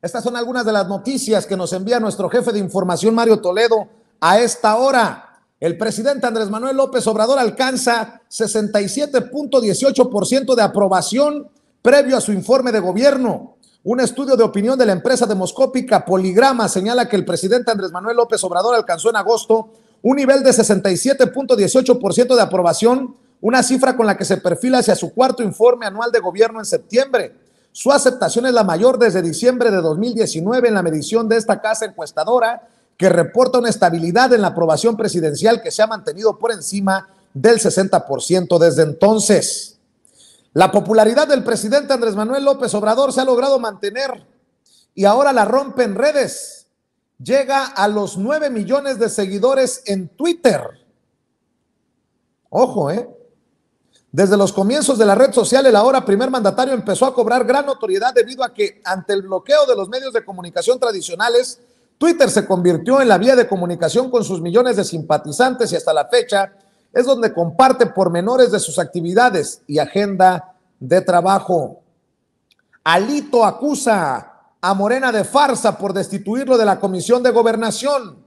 Estas son algunas de las noticias que nos envía nuestro jefe de información, Mario Toledo, a esta hora. El presidente Andrés Manuel López Obrador alcanza 67.18% de aprobación previo a su informe de gobierno. Un estudio de opinión de la empresa demoscópica Poligrama señala que el presidente Andrés Manuel López Obrador alcanzó en agosto un nivel de 67.18% de aprobación, una cifra con la que se perfila hacia su cuarto informe anual de gobierno en septiembre. Su aceptación es la mayor desde diciembre de 2019 en la medición de esta casa encuestadora, que reporta una estabilidad en la aprobación presidencial que se ha mantenido por encima del 60% desde entonces. La popularidad del presidente Andrés Manuel López Obrador se ha logrado mantener y ahora la rompe en redes. Llega a los 9 millones de seguidores en Twitter. Ojo, ¿eh? Desde los comienzos de la red social, el ahora primer mandatario empezó a cobrar gran notoriedad debido a que, ante el bloqueo de los medios de comunicación tradicionales, Twitter se convirtió en la vía de comunicación con sus millones de simpatizantes y hasta la fecha es donde comparte pormenores de sus actividades y agenda de trabajo. Alito acusa a Morena de farsa por destituirlo de la Comisión de Gobernación.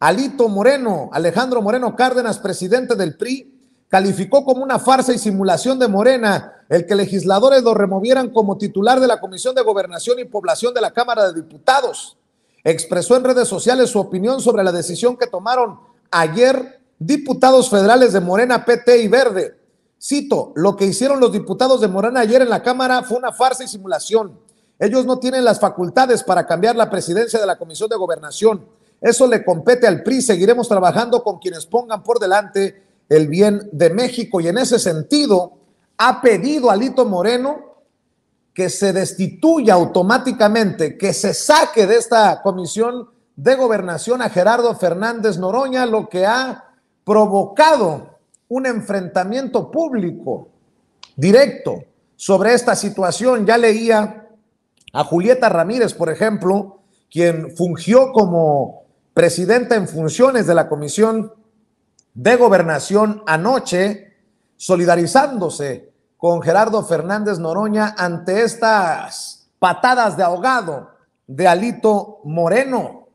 Alito Moreno, Alejandro Moreno Cárdenas, presidente del PRI, calificó como una farsa y simulación de Morena el que legisladores lo removieran como titular de la Comisión de Gobernación y Población de la Cámara de Diputados. Expresó en redes sociales su opinión sobre la decisión que tomaron ayer diputados federales de Morena, PT y Verde. Cito, lo que hicieron los diputados de Morena ayer en la Cámara fue una farsa y simulación. Ellos no tienen las facultades para cambiar la presidencia de la Comisión de Gobernación. Eso le compete al PRI. Seguiremos trabajando con quienes pongan por delante el bien de México. Y en ese sentido, ha pedido a Lito Moreno que se destituya automáticamente, que se saque de esta comisión de gobernación a Gerardo Fernández Noroña, lo que ha provocado un enfrentamiento público directo sobre esta situación. Ya leía a Julieta Ramírez, por ejemplo, quien fungió como presidenta en funciones de la Comisión de Gobernación anoche, solidarizándose con Gerardo Fernández Noroña ante estas patadas de ahogado de Alito Moreno.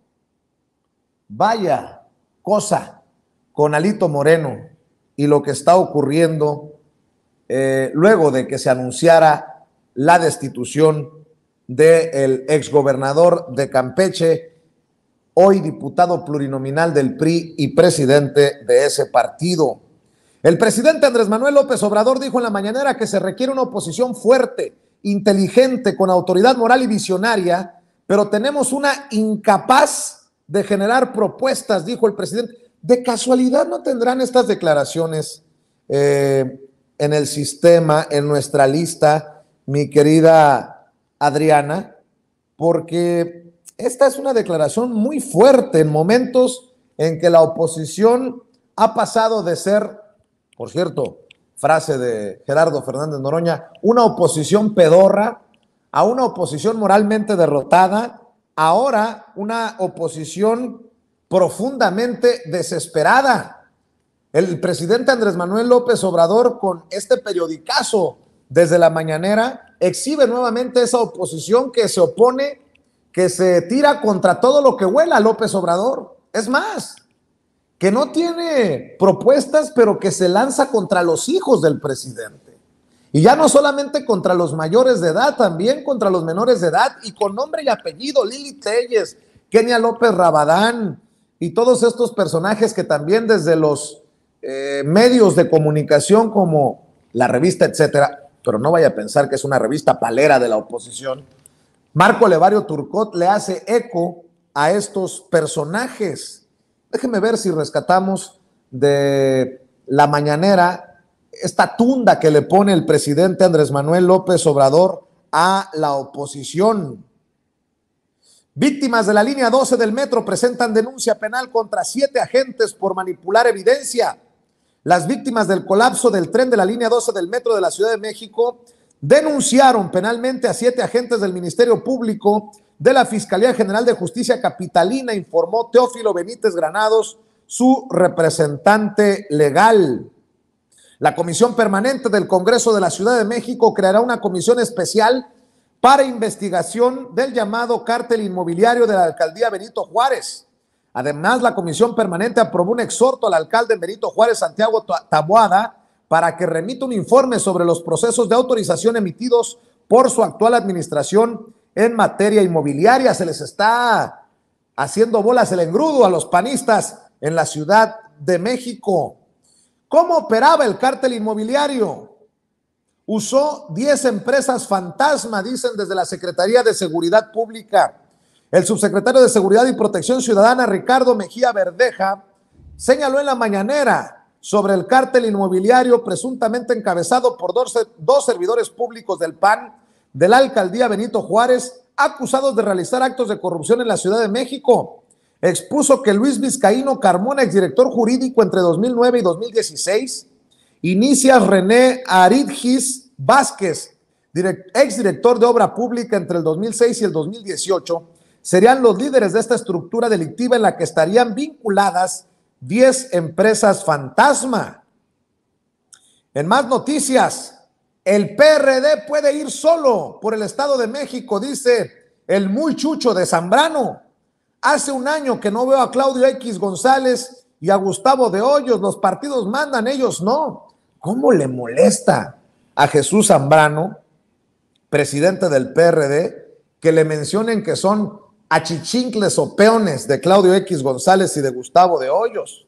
Vaya cosa con Alito Moreno y lo que está ocurriendo eh, luego de que se anunciara la destitución del exgobernador de Campeche, hoy diputado plurinominal del PRI y presidente de ese partido. El presidente Andrés Manuel López Obrador dijo en la mañanera que se requiere una oposición fuerte, inteligente, con autoridad moral y visionaria, pero tenemos una incapaz de generar propuestas, dijo el presidente. De casualidad no tendrán estas declaraciones eh, en el sistema, en nuestra lista, mi querida Adriana, porque esta es una declaración muy fuerte en momentos en que la oposición ha pasado de ser, por cierto, frase de Gerardo Fernández Noroña, una oposición pedorra a una oposición moralmente derrotada, ahora una oposición profundamente desesperada. El presidente Andrés Manuel López Obrador con este periodicazo desde la mañanera exhibe nuevamente esa oposición que se opone que se tira contra todo lo que huela López Obrador. Es más, que no tiene propuestas, pero que se lanza contra los hijos del presidente. Y ya no solamente contra los mayores de edad, también contra los menores de edad y con nombre y apellido, Lili Telles, Kenia López Rabadán y todos estos personajes que también desde los eh, medios de comunicación como la revista, etcétera, pero no vaya a pensar que es una revista palera de la oposición, Marco Levario Turcot le hace eco a estos personajes. Déjeme ver si rescatamos de la mañanera esta tunda que le pone el presidente Andrés Manuel López Obrador a la oposición. Víctimas de la línea 12 del metro presentan denuncia penal contra siete agentes por manipular evidencia. Las víctimas del colapso del tren de la línea 12 del metro de la Ciudad de México denunciaron penalmente a siete agentes del Ministerio Público de la Fiscalía General de Justicia Capitalina, informó Teófilo Benítez Granados, su representante legal. La Comisión Permanente del Congreso de la Ciudad de México creará una comisión especial para investigación del llamado cártel inmobiliario de la alcaldía Benito Juárez. Además, la Comisión Permanente aprobó un exhorto al alcalde Benito Juárez Santiago Taboada para que remita un informe sobre los procesos de autorización emitidos por su actual administración en materia inmobiliaria. Se les está haciendo bolas el engrudo a los panistas en la Ciudad de México. ¿Cómo operaba el cártel inmobiliario? Usó 10 empresas fantasma, dicen desde la Secretaría de Seguridad Pública. El subsecretario de Seguridad y Protección Ciudadana, Ricardo Mejía Verdeja, señaló en la mañanera sobre el cártel inmobiliario presuntamente encabezado por dos, servidores públicos del PAN de la alcaldía Benito Juárez, acusados de realizar actos de corrupción en la Ciudad de México. Expuso que Luis Vizcaíno Carmona, exdirector jurídico entre 2009 y 2016, inicia René Aridgis Vázquez, exdirector de obra pública entre el 2006 y el 2018, serían los líderes de esta estructura delictiva en la que estarían vinculadas 10 empresas fantasma. En más noticias, el PRD puede ir solo por el Estado de México, dice el muy chucho de Zambrano. Hace un año que no veo a Claudio X González y a Gustavo de Hoyos. Los partidos mandan, ellos no. ¿Cómo le molesta a Jesús Zambrano, presidente del PRD, que le mencionen que son a o peones de Claudio X González y de Gustavo de Hoyos.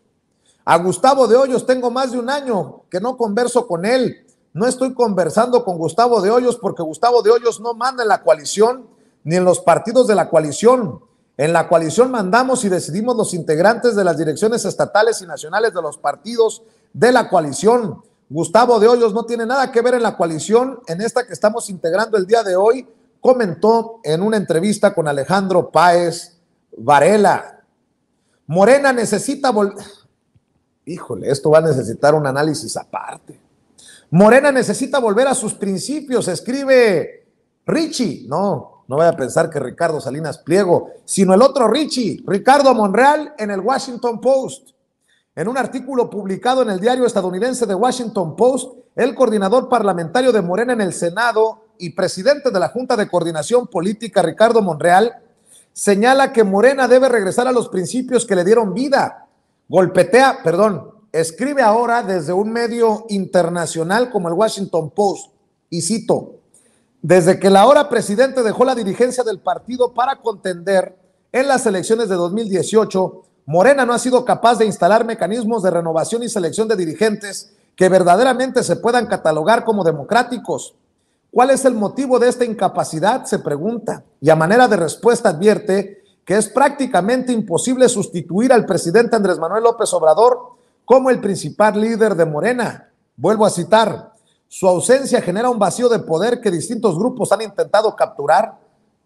A Gustavo de Hoyos tengo más de un año que no converso con él. No estoy conversando con Gustavo de Hoyos porque Gustavo de Hoyos no manda en la coalición ni en los partidos de la coalición. En la coalición mandamos y decidimos los integrantes de las direcciones estatales y nacionales de los partidos de la coalición. Gustavo de Hoyos no tiene nada que ver en la coalición, en esta que estamos integrando el día de hoy, comentó en una entrevista con Alejandro Páez Varela. Morena necesita volver. Híjole, esto va a necesitar un análisis aparte. Morena necesita volver a sus principios, escribe Richie. No, no vaya a pensar que Ricardo Salinas Pliego, sino el otro Richie, Ricardo Monreal, en el Washington Post. En un artículo publicado en el diario estadounidense de Washington Post, el coordinador parlamentario de Morena en el Senado, y presidente de la Junta de Coordinación Política, Ricardo Monreal, señala que Morena debe regresar a los principios que le dieron vida. Golpetea, perdón, escribe ahora desde un medio internacional como el Washington Post, y cito, desde que la ahora presidente dejó la dirigencia del partido para contender en las elecciones de 2018, Morena no ha sido capaz de instalar mecanismos de renovación y selección de dirigentes que verdaderamente se puedan catalogar como democráticos. ¿Cuál es el motivo de esta incapacidad? Se pregunta. Y a manera de respuesta advierte que es prácticamente imposible sustituir al presidente Andrés Manuel López Obrador como el principal líder de Morena. Vuelvo a citar, su ausencia genera un vacío de poder que distintos grupos han intentado capturar.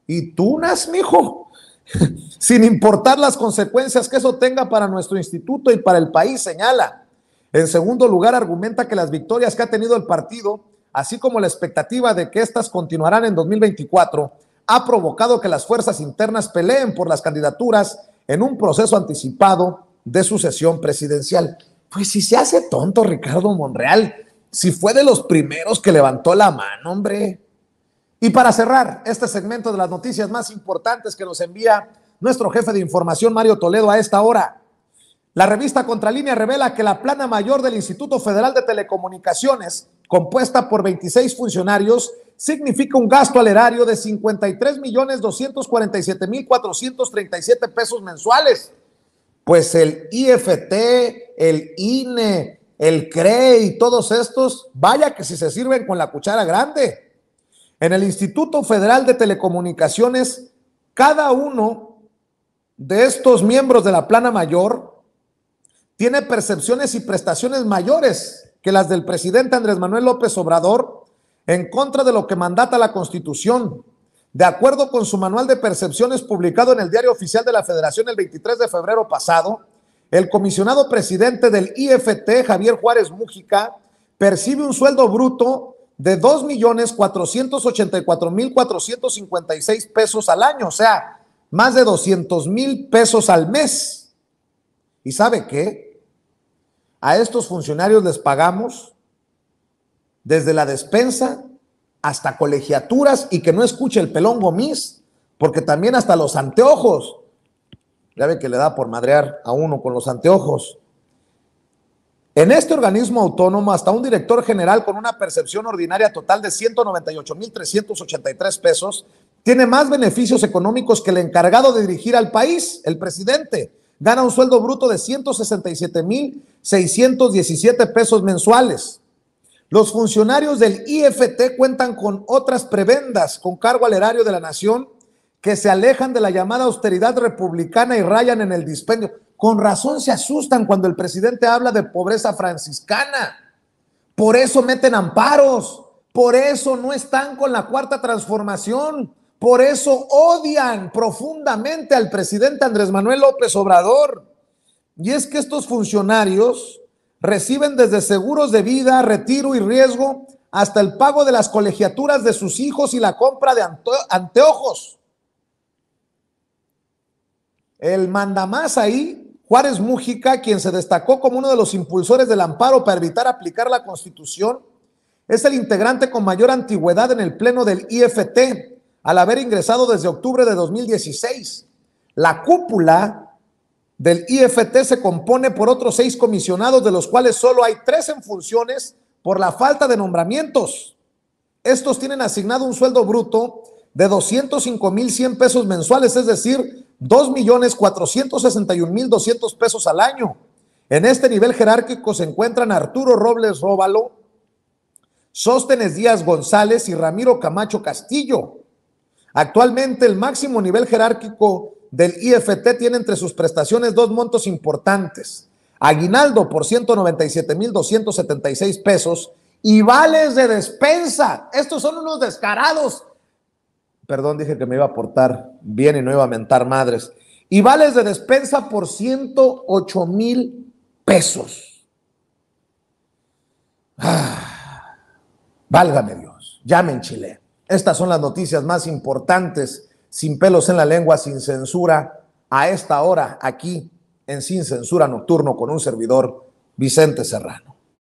Y tú tunas, mijo, sin importar las consecuencias que eso tenga para nuestro instituto y para el país, señala. En segundo lugar, argumenta que las victorias que ha tenido el partido así como la expectativa de que estas continuarán en 2024, ha provocado que las fuerzas internas peleen por las candidaturas en un proceso anticipado de sucesión presidencial. Pues si se hace tonto Ricardo Monreal, si fue de los primeros que levantó la mano, hombre. Y para cerrar este segmento de las noticias más importantes que nos envía nuestro jefe de información, Mario Toledo, a esta hora, la revista Contralínea revela que la plana mayor del Instituto Federal de Telecomunicaciones compuesta por 26 funcionarios, significa un gasto al erario de 53 millones 247 mil 437 pesos mensuales. Pues el IFT, el INE, el CRE y todos estos, vaya que si se sirven con la cuchara grande. En el Instituto Federal de Telecomunicaciones, cada uno de estos miembros de la plana mayor tiene percepciones y prestaciones mayores que las del presidente Andrés Manuel López Obrador en contra de lo que mandata la Constitución. De acuerdo con su manual de percepciones publicado en el Diario Oficial de la Federación el 23 de febrero pasado, el comisionado presidente del IFT, Javier Juárez Mújica, percibe un sueldo bruto de 2.484.456 pesos al año, o sea, más de 200 mil pesos al mes. ¿Y sabe qué? A estos funcionarios les pagamos desde la despensa hasta colegiaturas y que no escuche el pelón Gomis, porque también hasta los anteojos. Ya ve que le da por madrear a uno con los anteojos. En este organismo autónomo, hasta un director general con una percepción ordinaria total de 198.383 pesos tiene más beneficios económicos que el encargado de dirigir al país, el presidente. Gana un sueldo bruto de 167 mil 617 pesos mensuales. Los funcionarios del IFT cuentan con otras prebendas con cargo al erario de la nación que se alejan de la llamada austeridad republicana y rayan en el dispendio. Con razón se asustan cuando el presidente habla de pobreza franciscana. Por eso meten amparos, por eso no están con la cuarta transformación, por eso odian profundamente al presidente Andrés Manuel López Obrador y es que estos funcionarios reciben desde seguros de vida, retiro y riesgo hasta el pago de las colegiaturas de sus hijos y la compra de anteojos. El mandamás ahí, Juárez Mújica, quien se destacó como uno de los impulsores del amparo para evitar aplicar la constitución, es el integrante con mayor antigüedad en el pleno del IFT, al haber ingresado desde octubre de 2016. La cúpula del IFT se compone por otros seis comisionados, de los cuales solo hay tres en funciones por la falta de nombramientos. Estos tienen asignado un sueldo bruto de 205.100 pesos mensuales, es decir, 2.461.200 pesos al año. En este nivel jerárquico se encuentran Arturo Robles Róbalo, Sóstenes Díaz González y Ramiro Camacho Castillo. Actualmente el máximo nivel jerárquico del IFT tiene entre sus prestaciones dos montos importantes. Aguinaldo por 197.276 pesos y vales de despensa. Estos son unos descarados. Perdón, dije que me iba a portar bien y no iba a mentar madres. Y vales de despensa por 108 mil pesos. Ah, válgame Dios, Llamen chile. Chile Estas son las noticias más importantes sin pelos en la lengua, sin censura, a esta hora aquí en Sin Censura Nocturno con un servidor, Vicente Serrano.